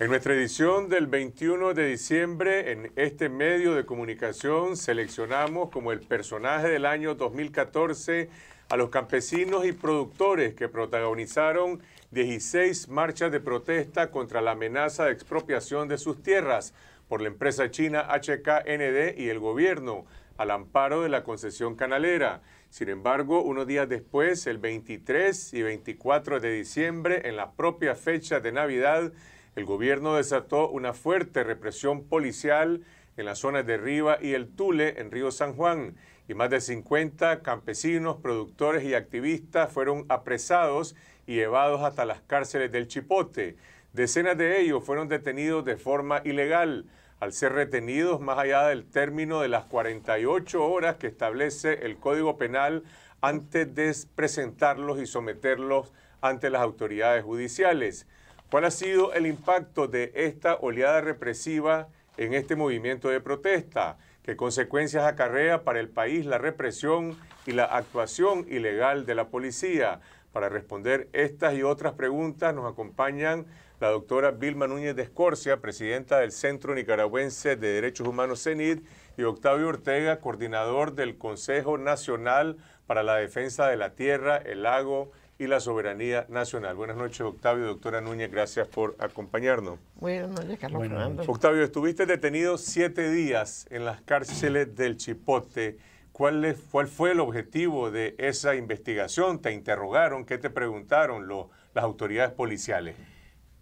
En nuestra edición del 21 de diciembre, en este medio de comunicación, seleccionamos como el personaje del año 2014 a los campesinos y productores que protagonizaron 16 marchas de protesta contra la amenaza de expropiación de sus tierras por la empresa china HKND y el gobierno al amparo de la concesión canalera. Sin embargo, unos días después, el 23 y 24 de diciembre, en la propia fecha de Navidad, el gobierno desató una fuerte represión policial en las zonas de Riva y el Tule, en Río San Juan, y más de 50 campesinos, productores y activistas fueron apresados y llevados hasta las cárceles del Chipote. Decenas de ellos fueron detenidos de forma ilegal, al ser retenidos más allá del término de las 48 horas que establece el Código Penal antes de presentarlos y someterlos ante las autoridades judiciales. ¿Cuál ha sido el impacto de esta oleada represiva en este movimiento de protesta? ¿Qué consecuencias acarrea para el país la represión y la actuación ilegal de la policía? Para responder estas y otras preguntas nos acompañan la doctora Vilma Núñez de Escorcia, presidenta del Centro Nicaragüense de Derechos Humanos CENID, y Octavio Ortega, coordinador del Consejo Nacional para la Defensa de la Tierra, el Lago y la soberanía nacional. Buenas noches, Octavio. Doctora Núñez, gracias por acompañarnos. Buenas noches, Carlos Fernando. Octavio, estuviste detenido siete días en las cárceles del Chipote. ¿Cuál, fue el objetivo de esa investigación? ¿Te interrogaron? ¿Qué te preguntaron las autoridades policiales?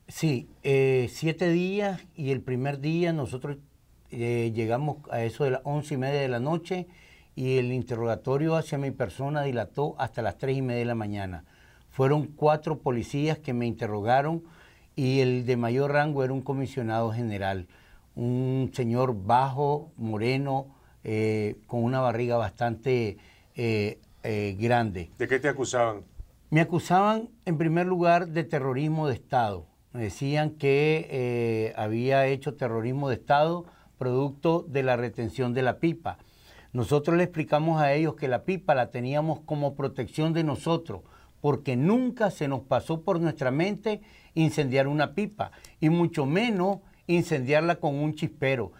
Sí, eh, siete días y el primer día nosotros eh, llegamos a eso de las once y media de la noche y el interrogatorio hacia mi persona dilató hasta las tres y media de la mañana. Fueron cuatro policías que me interrogaron y el de mayor rango era un comisionado general, un señor bajo, moreno, eh, con una barriga bastante eh, eh, grande. ¿De qué te acusaban? Me acusaban en primer lugar de terrorismo de Estado. decían que había hecho terrorismo de Estado producto de la retención de la pipa. Nosotros le explicamos a ellos que la pipa la teníamos como protección de nosotros, porque nunca se nos pasó por nuestra mente incendiar una pipa y mucho menos incendiarla con un chispero.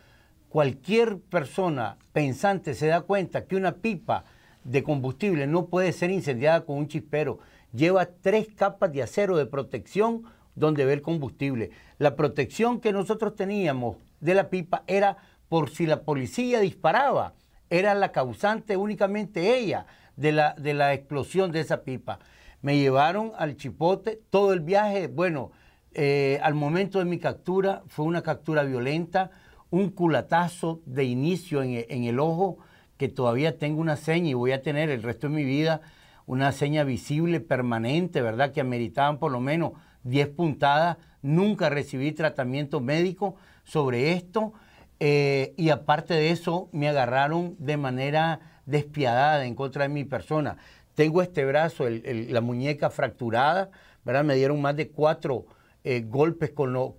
Cualquier persona pensante se da cuenta que una pipa de combustible no puede ser incendiada con un chispero. Lleva tres capas de acero de protección donde ve el combustible. La protección que nosotros teníamos de la pipa era por si la policía disparaba, era la causante únicamente ella de la, de la explosión de esa pipa. Me llevaron al Chipote todo el viaje. Bueno, eh, al momento de mi captura fue una captura violenta, un culatazo de inicio e, en, el ojo que todavía tengo una seña y voy a tener el resto de mi vida una seña visible, permanente, ¿verdad? Que ameritaban por lo menos 10 puntadas. Nunca recibí tratamiento médico sobre esto. Eh, y aparte de eso, me agarraron de manera despiadada en contra de mi persona. Tengo este brazo, la muñeca fracturada, ¿verdad? Me dieron más de cuatro eh, golpes con, los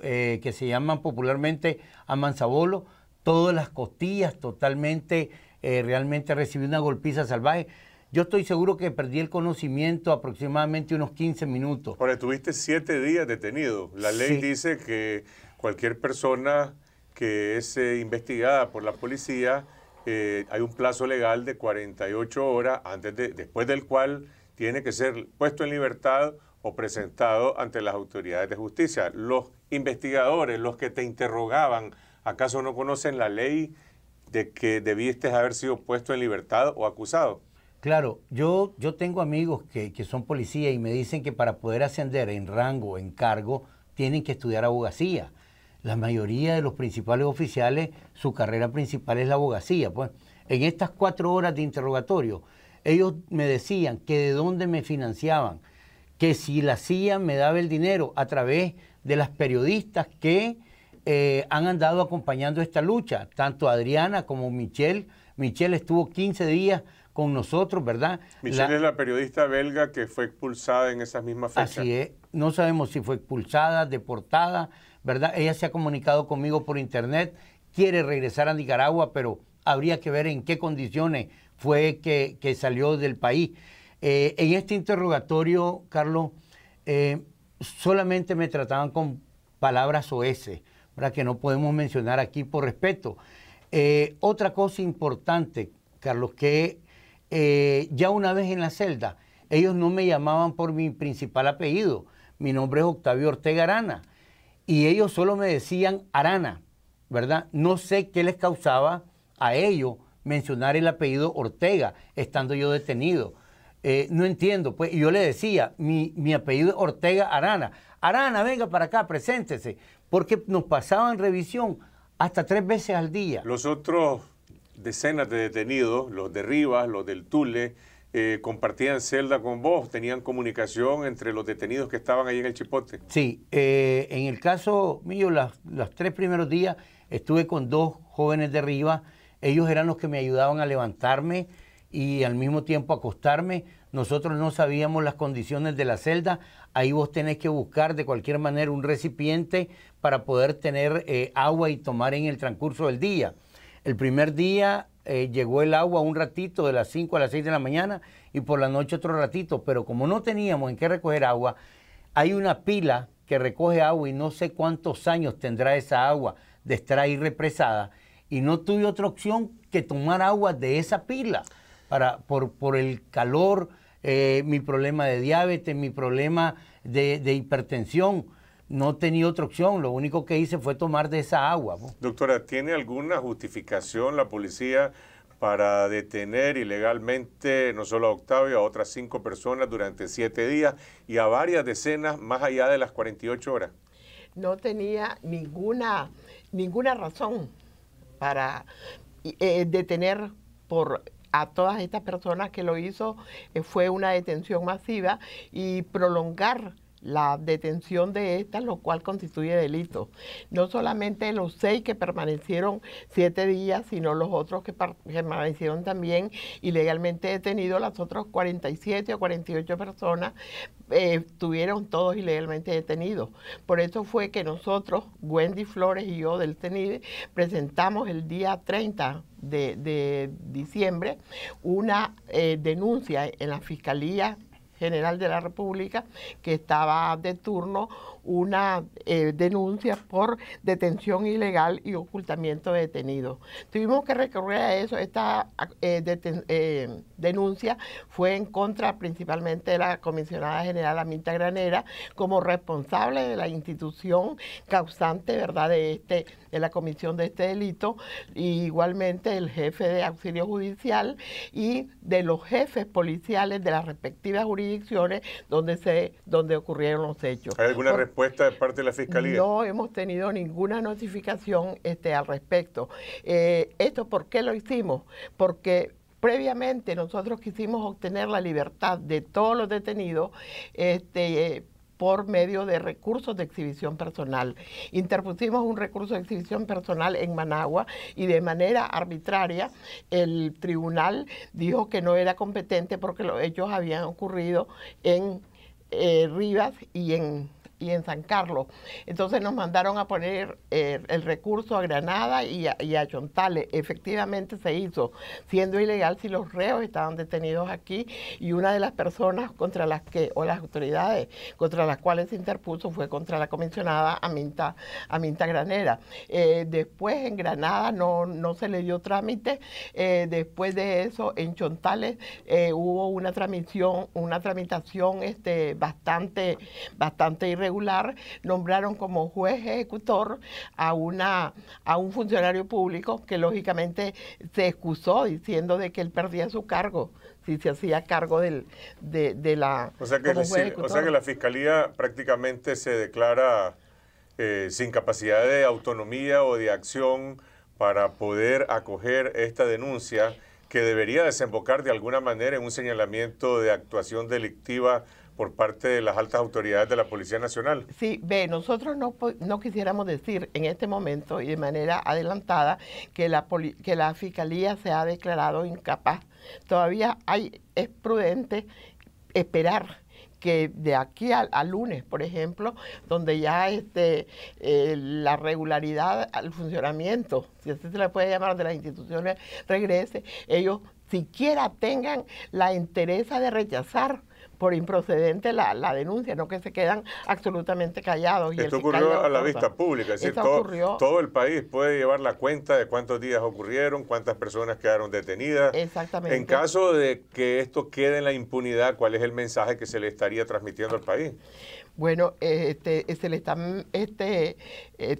eh, que se llaman popularmente amanzabolo. Todas las costillas totalmente, eh, realmente recibí una golpiza salvaje. Yo estoy seguro que perdí el conocimiento aproximadamente unos 15 minutos. Ahora, estuviste siete días detenido. La ley dice que cualquier persona que es investigada por la policía eh, hay un plazo legal de 48 horas antes de, después del cual tiene que ser puesto en libertad o presentado ante las autoridades de justicia. Los investigadores, los que te interrogaban, ¿acaso no conocen la ley de que debiste haber sido puesto en libertad o acusado? Claro, yo, yo tengo amigos que, que son policías y me dicen que para poder ascender en rango, en cargo, tienen que estudiar abogacía la mayoría de los principales oficiales, su carrera principal es la abogacía. Pues en estas cuatro horas de interrogatorio, ellos me decían que de dónde me financiaban, que si la CIA me daba el dinero a través de las periodistas que eh, han andado acompañando esta lucha, tanto Adriana como Michelle. Michelle estuvo 15 días con nosotros, ¿verdad? Michelle es la periodista belga que fue expulsada en esas mismas fechas. Así es, no sabemos si fue expulsada, deportada, ¿verdad? Ella se ha comunicado conmigo por internet, quiere regresar a Nicaragua, pero habría que ver en qué condiciones fue que, salió del país. Eh, en este interrogatorio, Carlos, eh, solamente me trataban con palabras OS, ¿verdad? que no podemos mencionar aquí por respeto. Eh, otra cosa importante, Carlos, que ya una vez en la celda, ellos no me llamaban por mi principal apellido, mi nombre es Octavio Ortega Arana. Y ellos solo me decían Arana, ¿verdad? No sé qué les causaba a ellos mencionar el apellido Ortega, estando yo detenido. Eh, no entiendo, pues, y yo le decía, mi, mi apellido es Ortega Arana. Arana, venga para acá, preséntese, porque nos pasaban revisión hasta tres veces al día. Los otros decenas de detenidos, los de Rivas, los del Tule, eh, compartían celda con vos, tenían comunicación entre los detenidos que estaban ahí en el Chipote. Sí, eh, en el caso mío, las, los tres primeros días estuve con dos jóvenes de arriba. ellos eran los que me ayudaban a levantarme y al mismo tiempo acostarme. Nosotros no sabíamos las condiciones de la celda, ahí vos tenés que buscar de cualquier manera un recipiente para poder tener eh, agua y tomar en el transcurso del día. El primer día eh, llegó el agua un ratito de las 5 a las 6 de la mañana y por la noche otro ratito, pero como no teníamos en qué recoger agua, hay una pila que recoge agua y no sé cuántos años tendrá esa agua de estar ahí represada y no tuve otra opción que tomar agua de esa pila para, por, por el calor, eh, mi problema de diabetes, mi problema de hipertensión no tenía otra opción, lo único que hice fue tomar de esa agua. Doctora, ¿tiene alguna justificación la policía para detener ilegalmente no solo a Octavio, a otras cinco personas durante siete días y a varias decenas más allá de las 48 horas? No tenía ninguna, ninguna razón para eh, detener por a todas estas personas que lo hizo. Eh, fue una detención masiva y prolongar la detención de estas, lo cual constituye delito. No solamente los seis que permanecieron siete días, sino los otros que permanecieron también ilegalmente detenidos, las otras 47 o 48 personas eh, estuvieron todos ilegalmente detenidos. Por eso fue que nosotros, Wendy Flores y yo del CENIDE, presentamos el día 30 de, diciembre una eh, denuncia en la Fiscalía General de la República, que estaba de turno, una eh, denuncia por detención ilegal y ocultamiento de detenidos. Tuvimos que recurrir a eso. Esta eh, eh, denuncia fue en contra principalmente de la comisionada general Aminta Granera como responsable de la institución causante ¿verdad? de este de la comisión de este delito, y igualmente el jefe de auxilio judicial y de los jefes policiales de las respectivas jurisdicciones donde se donde ocurrieron los hechos. ¿Hay alguna respuesta de parte de la fiscalía? No hemos tenido ninguna notificación este, al respecto. Eh, esto ¿por qué lo hicimos? Porque previamente nosotros quisimos obtener la libertad de todos los detenidos este, eh, por medio de recursos de exhibición personal. Interpusimos un recurso de exhibición personal en Managua y de manera arbitraria el tribunal dijo que no era competente porque los hechos habían ocurrido en eh, Rivas y en y en San Carlos. Entonces nos mandaron a poner eh, el recurso a Granada y a, Chontales. Efectivamente se hizo, siendo ilegal si los reos estaban detenidos aquí y una de las personas contra las que, o las autoridades contra las cuales se interpuso fue contra la comisionada Aminta, Aminta Granera. Eh, después en Granada no, no se le dio trámite, eh, después de eso en Chontales hubo una transmisión, una tramitación este, bastante, bastante irregular nombraron como juez ejecutor a, una, a un funcionario público que lógicamente se excusó diciendo de que él perdía su cargo si se hacía cargo del, de, la... O sea, que o sea que la fiscalía prácticamente se declara eh, sin capacidad de autonomía o de acción para poder acoger esta denuncia que debería desembocar de alguna manera en un señalamiento de actuación delictiva por parte de las altas autoridades de la Policía Nacional. Sí, ve, nosotros no, no quisiéramos decir en este momento y de manera adelantada que la, que la Fiscalía se ha declarado incapaz. Todavía hay, es prudente esperar que de aquí al, lunes, por ejemplo, donde ya este, eh, la regularidad al funcionamiento, si así se le puede llamar, de las instituciones regrese, ellos siquiera tengan la interés de rechazar por improcedente la, denuncia, no que se quedan absolutamente callados. Esto ocurrió a la vista pública, es decir, todo, el país puede llevar la cuenta de cuántos días ocurrieron, cuántas personas quedaron detenidas. Exactamente. En caso de que esto quede en la impunidad, ¿cuál es el mensaje que se le estaría transmitiendo al país? Bueno, este, se le está este, eh,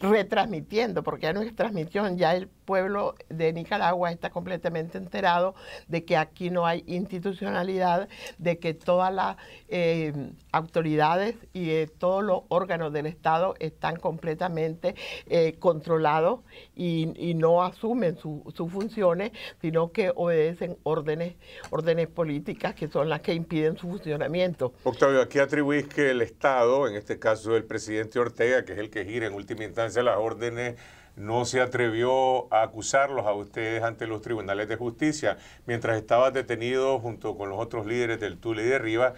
retransmitiendo, porque ya no es transmisión, ya el pueblo de Nicaragua está completamente enterado de que aquí no hay institucionalidad, de que todas las eh, autoridades y eh, todos los órganos del Estado están completamente eh, controlados y, no asumen sus funciones, sino que obedecen órdenes, órdenes políticas que son las que impiden su funcionamiento. Octavio, aquí atribuís que el Estado, en este caso el presidente Ortega, que es el que gira en última instancia, de las órdenes no se atrevió a acusarlos a ustedes ante los tribunales de justicia mientras estaba detenido junto con los otros líderes del Tule y de arriba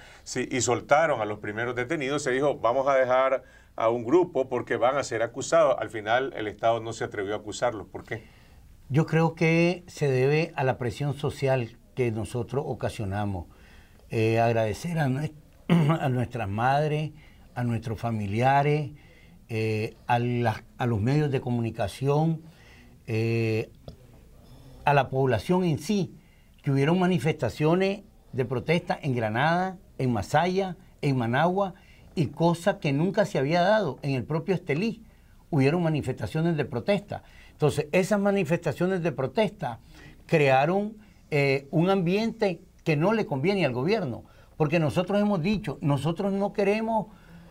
y soltaron a los primeros detenidos. Se dijo, vamos a dejar a un grupo porque van a ser acusados. Al final el Estado no se atrevió a acusarlos. ¿Por qué? Yo creo que se debe a la presión social que nosotros ocasionamos. Eh, agradecer a, a nuestras madres, a nuestros familiares, eh, a, los medios de comunicación, eh, a la población en sí, que hubieron manifestaciones de protesta en Granada, en Masaya, en Managua, y cosa que nunca se había dado en el propio Estelí. Hubieron manifestaciones de protesta. Entonces, esas manifestaciones de protesta crearon eh, un ambiente que no le conviene al gobierno, porque nosotros hemos dicho, nosotros no queremos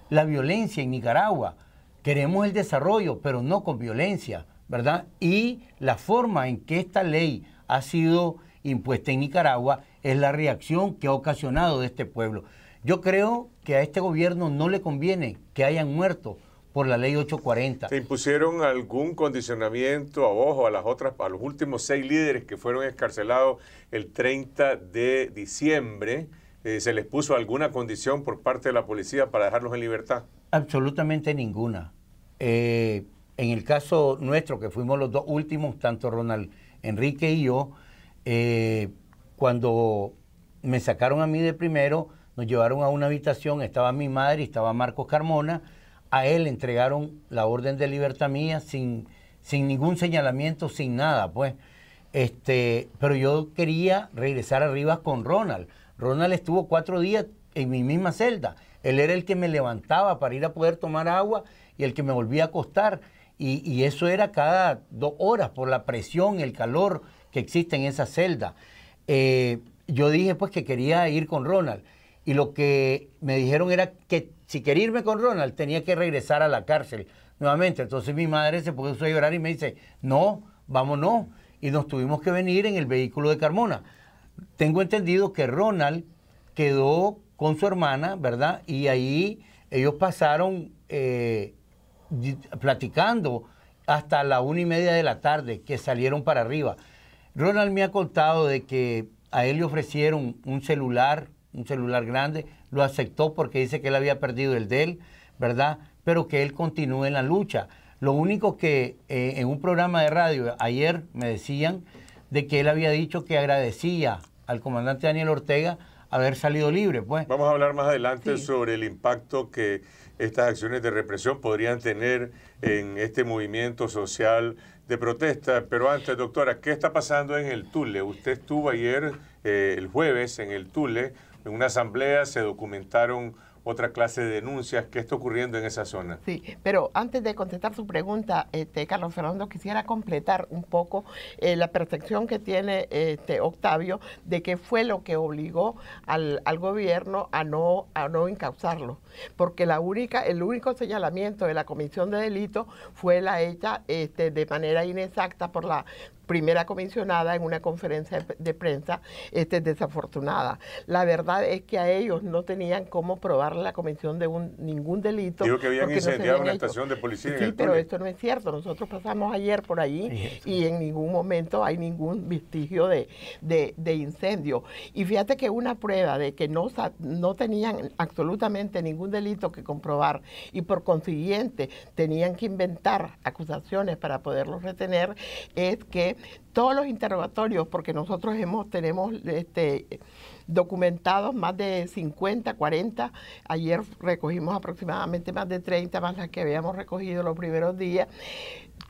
la violencia en Nicaragua, Queremos el desarrollo, pero no con violencia, ¿verdad? Y la forma en que esta ley ha sido impuesta en Nicaragua es la reacción que ha ocasionado de este pueblo. Yo creo que a este gobierno no le conviene que hayan muerto por la ley 840. ¿Se impusieron algún condicionamiento a vos a las otras, a los últimos seis líderes que fueron escarcelados el 30 de diciembre? Eh, ¿Se les puso alguna condición por parte de la policía para dejarlos en libertad? Absolutamente ninguna. Eh, en el caso nuestro, que fuimos los dos últimos, tanto Ronald Enrique y yo, eh, cuando me sacaron a mí de primero, nos llevaron a una habitación, estaba mi madre y estaba Marcos Carmona, a él entregaron la orden de libertad mía sin, sin ningún señalamiento, sin nada, pues. Este, pero yo quería regresar arriba con Ronald. Ronald estuvo cuatro días en mi misma celda él era el que me levantaba para ir a poder tomar agua y el que me volvía a acostar. Y, eso era cada dos horas por la presión, el calor que existe en esa celda. Eh, yo dije pues que quería ir con Ronald y lo que me dijeron era que si quería irme con Ronald tenía que regresar a la cárcel nuevamente. Entonces mi madre se puso a llorar y me dice, no, vámonos. Y nos tuvimos que venir en el vehículo de Carmona. Tengo entendido que Ronald quedó con su hermana, ¿verdad? Y ahí ellos pasaron eh, platicando hasta la una y media de la tarde, que salieron para arriba. Ronald me ha contado de que a él le ofrecieron un celular, un celular grande, lo aceptó porque dice que él había perdido el de él, ¿verdad? Pero que él continúe en la lucha. Lo único que eh, en un programa de radio ayer me decían de que él había dicho que agradecía al comandante Daniel Ortega haber salido libre. Pues. Vamos a hablar más adelante sobre el impacto que estas acciones de represión podrían tener en este movimiento social de protesta. Pero antes, doctora, ¿qué está pasando en el Tule? Usted estuvo ayer, eh, el jueves, en el Tule, en una asamblea, se documentaron otra clase de denuncias que está ocurriendo en esa zona. Sí, pero antes de contestar su pregunta, este, Carlos Fernando, quisiera completar un poco eh, la percepción que tiene este, Octavio de qué fue lo que obligó al, al, gobierno a no, a no porque la única, el único señalamiento de la comisión de delito fue la hecha este, de manera inexacta por la primera comisionada en una conferencia de prensa este, desafortunada. La verdad es que a ellos no tenían cómo probar la comisión de ningún delito. Digo que una estación de policía. Sí, pero esto no es cierto. Nosotros pasamos ayer por allí y en ningún momento hay ningún vestigio de, incendio. Y fíjate que una prueba de que no, no tenían absolutamente ningún delito que comprobar y por consiguiente tenían que inventar acusaciones para poderlos retener es que todos los interrogatorios, porque nosotros hemos, tenemos este, documentados más de 50, 40, ayer recogimos aproximadamente más de 30, más las que habíamos recogido los primeros días,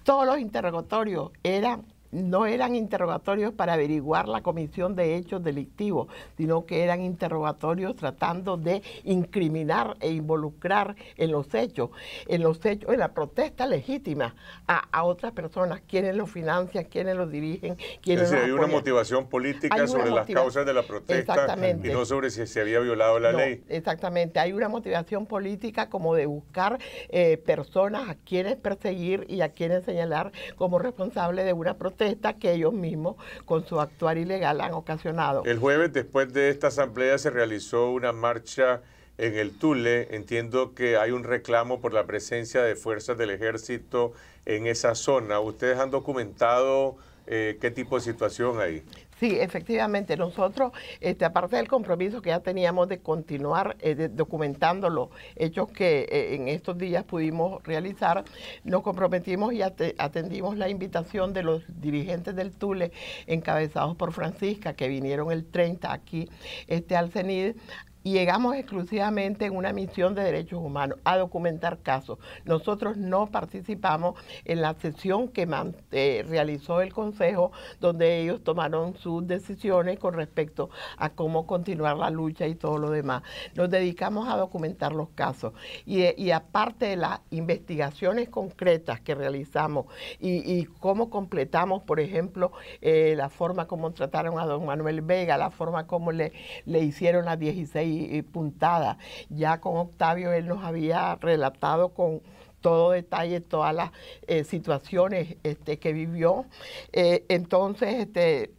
todos los interrogatorios eran no eran interrogatorios para averiguar la comisión de hechos delictivos, sino que eran interrogatorios tratando de incriminar e involucrar en los hechos, en los hechos, en la protesta legítima a, otras personas, quienes los financian, quienes los dirigen, quienes hay una motivación política sobre las causas de la protesta y no sobre si se había violado la ley. Exactamente, hay una motivación política como de buscar eh, personas a quienes perseguir y a quienes señalar como responsable de una protesta que ellos mismos con su actuar ilegal han ocasionado. El jueves después de esta asamblea se realizó una marcha en el Tule. Entiendo que hay un reclamo por la presencia de fuerzas del ejército en esa zona. ¿Ustedes han documentado eh, qué tipo de situación hay? Sí, efectivamente, nosotros, este, aparte del compromiso que ya teníamos de continuar eh, documentando los hechos que eh, en estos días pudimos realizar, nos comprometimos y atendimos la invitación de los dirigentes del Tule, encabezados por Francisca, que vinieron el 30 aquí este, al CENID, llegamos exclusivamente en una misión de derechos humanos a documentar casos. Nosotros no participamos en la sesión que eh, realizó el Consejo, donde ellos tomaron sus decisiones con respecto a cómo continuar la lucha y todo lo demás. Nos dedicamos a documentar los casos y, aparte de las investigaciones concretas que realizamos y, cómo completamos, por ejemplo, eh, la forma como trataron a don Manuel Vega, la forma como le, le hicieron las 16 puntada. Ya con Octavio él nos había relatado con todo detalle, todas las eh, situaciones este, que vivió. Eh, entonces, este,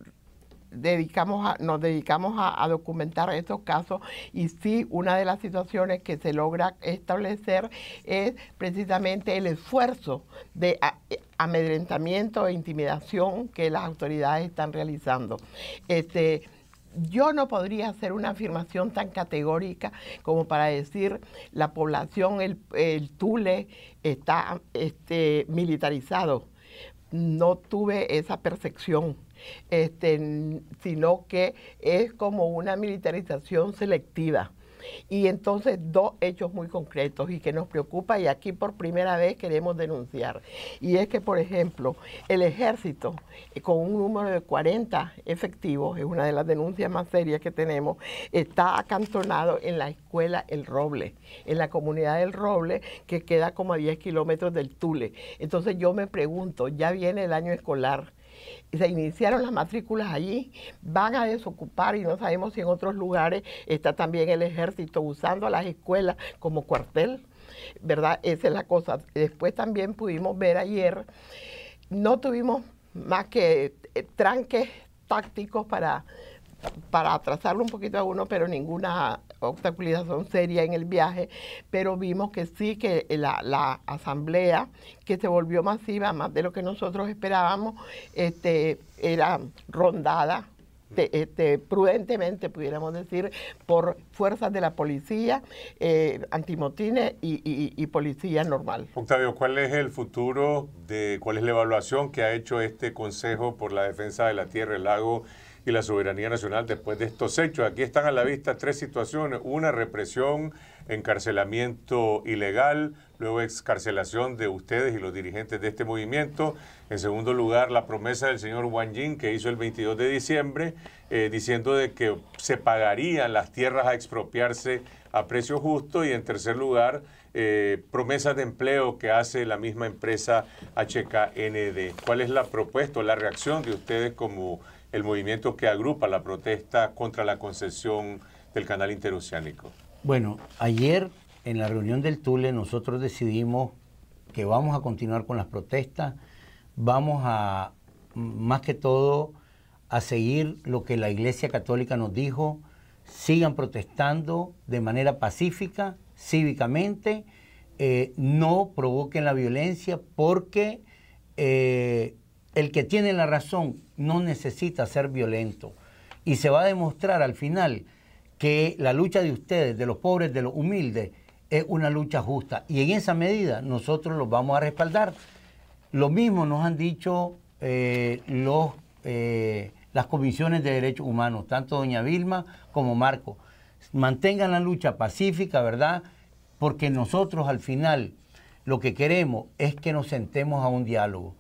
dedicamos nos dedicamos a, documentar estos casos y sí, una de las situaciones que se logra establecer es precisamente el esfuerzo de eh, amedrentamiento e intimidación que las autoridades están realizando. Este, yo no podría hacer una afirmación tan categórica como para decir la población, el, Tule está este, militarizado. No tuve esa percepción, este, sino que es como una militarización selectiva. Y entonces dos hechos muy concretos y que nos preocupa y aquí por primera vez queremos denunciar. Y es que, por ejemplo, el ejército eh, con un número de 40 efectivos, es una de las denuncias más serias que tenemos, está acantonado en la escuela El Roble, en la comunidad del Roble, que queda como a 10 kilómetros del Tule. Entonces yo me pregunto, ya viene el año escolar se iniciaron las matrículas allí, van a desocupar y no sabemos si en otros lugares está también el ejército usando las escuelas como cuartel, ¿verdad? Esa es la cosa. Después también pudimos ver ayer, no tuvimos más que eh, tranques tácticos para para atrasarlo un poquito a uno, pero ninguna obstaculización seria en el viaje, pero vimos que sí, que eh, la, asamblea que se volvió masiva, más de lo que nosotros esperábamos, este, era rondada. Este, prudentemente pudiéramos decir por fuerzas de la policía, eh, antimotines y, policía normal. Octavio, ¿cuál es el futuro de cuál es la evaluación que ha hecho este Consejo por la Defensa de la Tierra, y el Lago y la soberanía nacional después de estos hechos. Aquí están a la vista tres situaciones, una represión, encarcelamiento ilegal, luego excarcelación de ustedes y los dirigentes de este movimiento. En segundo lugar, la promesa del señor Wang Jin que hizo el 22 de diciembre, eh, diciendo de que se pagarían las tierras a expropiarse a precio justo. Y en tercer lugar, eh, promesas de empleo que hace la misma empresa HKND. ¿Cuál es la propuesta o la reacción de ustedes como el movimiento que agrupa la protesta contra la concesión del canal interoceánico? Bueno, ayer en la reunión del Tule nosotros decidimos que vamos a continuar con las protestas, vamos a, más que todo, a seguir lo que la Iglesia Católica nos dijo, sigan protestando de manera pacífica, cívicamente, eh, no provoquen la violencia porque eh, el que tiene la razón no necesita ser violento. Y se va a demostrar al final que la lucha de ustedes, de los pobres, de los humildes, es una lucha justa. Y en esa medida nosotros los vamos a respaldar. Lo mismo nos han dicho eh, los, eh, las comisiones de derechos humanos, tanto doña Vilma como Marco. Mantengan la lucha pacífica, ¿verdad? Porque nosotros al final lo que queremos es que nos sentemos a un diálogo.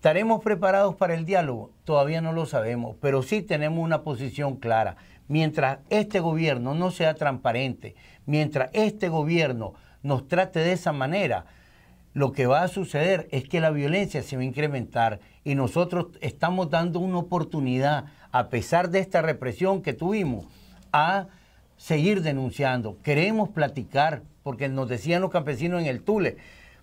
¿Estaremos preparados para el diálogo? Todavía no lo sabemos, pero sí tenemos una posición clara. Mientras este gobierno no sea transparente, mientras este gobierno nos trate de esa manera, lo que va a suceder es que la violencia se va a incrementar y nosotros estamos dando una oportunidad, a pesar de esta represión que tuvimos, a seguir denunciando. Queremos platicar, porque nos decían los campesinos en el Tule,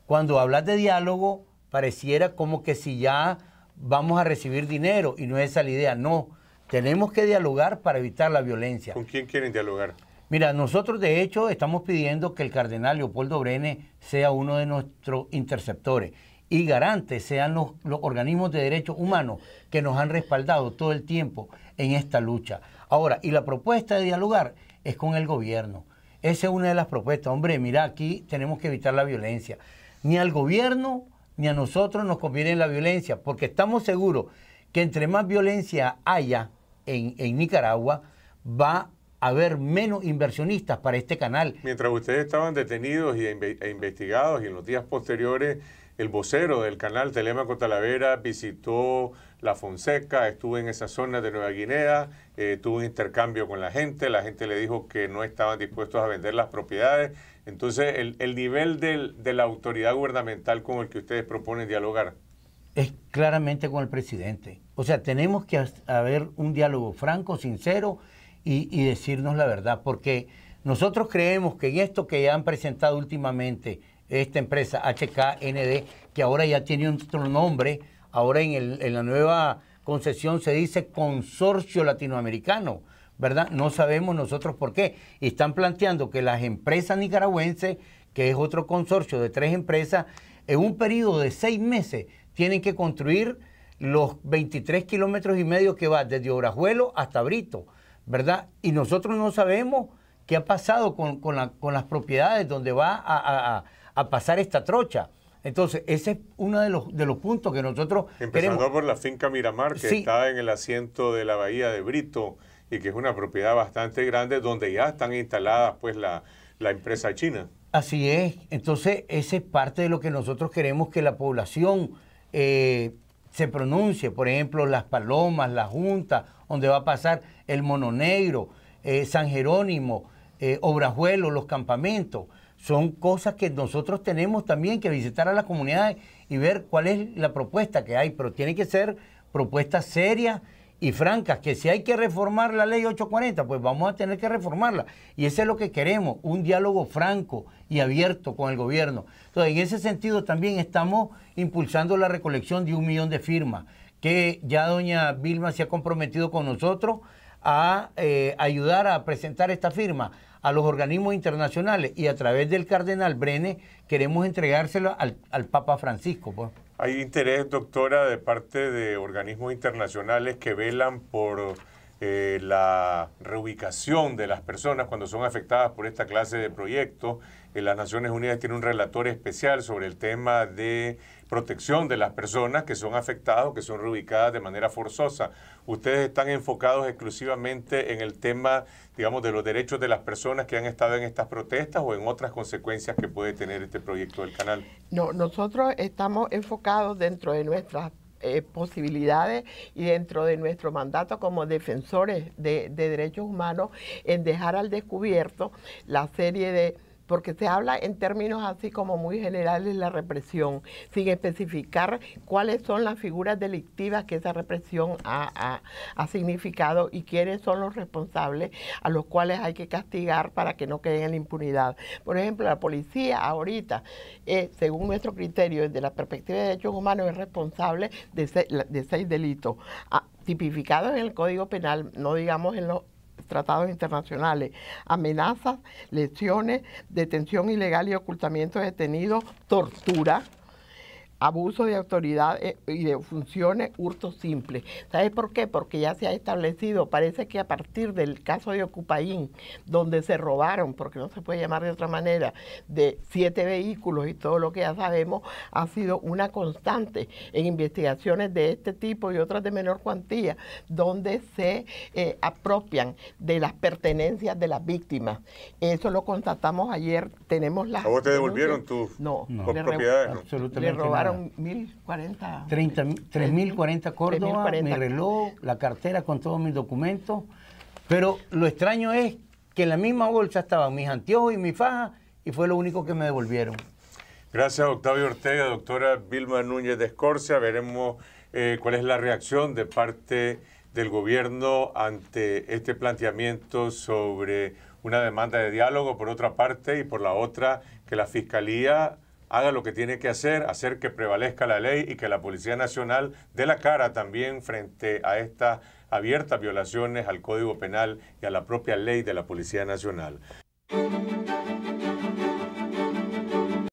cuando hablas de diálogo, pareciera como que si ya vamos a recibir dinero y no es esa la idea, no. Tenemos que dialogar para evitar la violencia. ¿Con quién quieren dialogar? Mira, nosotros de hecho estamos pidiendo que el cardenal Leopoldo Brene sea uno de nuestros interceptores y garantes sean los, los, organismos de derechos humanos que nos han respaldado todo el tiempo en esta lucha. Ahora, y la propuesta de dialogar es con el gobierno. Esa es una de las propuestas. Hombre, mira, aquí tenemos que evitar la violencia. Ni al gobierno ni a nosotros nos conviene la violencia, porque estamos seguros que entre más violencia haya en, Nicaragua, va a haber menos inversionistas para este canal. Mientras ustedes estaban detenidos y e investigados y en los días posteriores, el vocero del canal Telemaco Talavera visitó La Fonseca, estuvo en esa zona de Nueva Guinea, eh, tuvo un intercambio con la gente, la gente le dijo que no estaban dispuestos a vender las propiedades entonces, el, nivel del, de la autoridad gubernamental con el que ustedes proponen dialogar. Es claramente con el presidente. O sea, tenemos que haber un diálogo franco, sincero y, y decirnos la verdad, porque nosotros creemos que en esto que ya han presentado últimamente esta empresa HKND, que ahora ya tiene otro nombre, ahora en, el, en la nueva concesión se dice Consorcio Latinoamericano. ¿verdad? No sabemos nosotros por qué. Están planteando que las empresas nicaragüenses, que es otro consorcio de tres empresas, en un periodo de seis meses tienen que construir los 23 kilómetros y medio que va desde Obrajuelo hasta Brito, ¿verdad? Y nosotros no sabemos qué ha pasado con, las propiedades donde va a, pasar esta trocha. Entonces, ese es uno de los, de los puntos que nosotros Empezando por la finca Miramar, que está en el asiento de la bahía de Brito, y que es una propiedad bastante grande donde ya están instaladas pues la, empresa china. Así es, entonces esa es parte de lo que nosotros queremos que la población eh, se pronuncie, por ejemplo, las palomas, la junta, donde va a pasar el mononegro, eh, San Jerónimo, eh, Obrajuelo, los campamentos. Son cosas que nosotros tenemos también que visitar a las comunidades y ver cuál es la propuesta que hay, pero tiene que ser propuestas serias y francas, que si hay que reformar la ley 840, pues vamos a tener que reformarla. Y eso es lo que queremos, un diálogo franco y abierto con el gobierno. Entonces, en ese sentido también estamos impulsando la recolección de un millón de firmas, que ya doña Vilma se ha comprometido con nosotros a eh, ayudar a presentar esta firma a los organismos internacionales y a través del cardenal Brene queremos entregárselo al, Papa Francisco. Pues. Hay interés, doctora, de parte de organismos internacionales que velan por eh, la reubicación de las personas cuando son afectadas por esta clase de proyectos. Eh, las Naciones Unidas tiene un relator especial sobre el tema de protección de las personas que son afectadas, que son reubicadas de manera forzosa. Ustedes están enfocados exclusivamente en el tema digamos, de los derechos de las personas que han estado en estas protestas o en otras consecuencias que puede tener este proyecto del canal? No, nosotros estamos enfocados dentro de nuestras eh, posibilidades y dentro de nuestro mandato como defensores de derechos humanos en dejar al descubierto la serie de porque se habla en términos así como muy generales la represión, sin especificar cuáles son las figuras delictivas que esa represión ha, significado y quiénes son los responsables a los cuales hay que castigar para que no queden en la impunidad. Por ejemplo, la policía ahorita, eh, según nuestro criterio, desde la perspectiva de derechos humanos, es responsable de, seis delitos. Ah, tipificados en el Código Penal, no digamos en los tratados internacionales, amenazas, lesiones, detención ilegal y ocultamiento de detenidos, tortura abuso de autoridad eh, y de funciones, hurto simple. ¿Sabes por qué? Porque ya se ha establecido, parece que a partir del caso de Ocupaín, donde se robaron, porque no se puede llamar de otra manera, de siete vehículos y todo lo que ya sabemos, ha sido una constante en investigaciones de este tipo y otras de menor cuantía, donde se eh, apropian de las pertenencias de las víctimas. Eso lo constatamos ayer, tenemos la ¿A vos te devolvieron tus no, no. robaron 3.040 Córdoba, me mi reloj, la cartera con todos mis documentos. Pero lo extraño es que en la misma bolsa estaban mis anteojos y mi faja y fue lo único que me devolvieron. Gracias, Octavio Ortega, doctora Vilma Núñez de Escorcia. Veremos eh, cuál es la reacción de parte del gobierno ante este planteamiento sobre una demanda de diálogo por otra parte y por la otra que la Fiscalía haga lo que tiene que hacer, hacer que prevalezca la ley y que la Policía Nacional dé la cara también frente a estas abiertas violaciones al Código Penal y a la propia ley de la Policía Nacional.